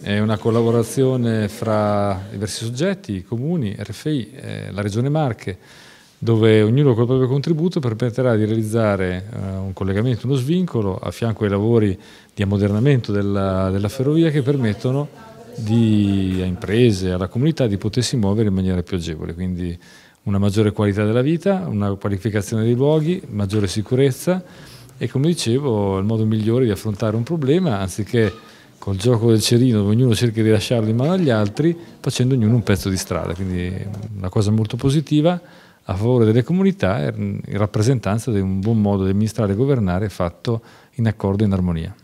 È una collaborazione fra diversi soggetti, i comuni, RFI, eh, la Regione Marche, dove ognuno col proprio contributo permetterà di realizzare eh, un collegamento, uno svincolo a fianco ai lavori di ammodernamento della, della ferrovia che permettono di, a imprese, alla comunità di potersi muovere in maniera più agevole, quindi una maggiore qualità della vita, una qualificazione dei luoghi, maggiore sicurezza e come dicevo il modo migliore di affrontare un problema anziché col gioco del cerino dove ognuno cerca di lasciarlo in mano agli altri, facendo ognuno un pezzo di strada. Quindi una cosa molto positiva a favore delle comunità e in rappresentanza di un buon modo di amministrare e governare fatto in accordo e in armonia.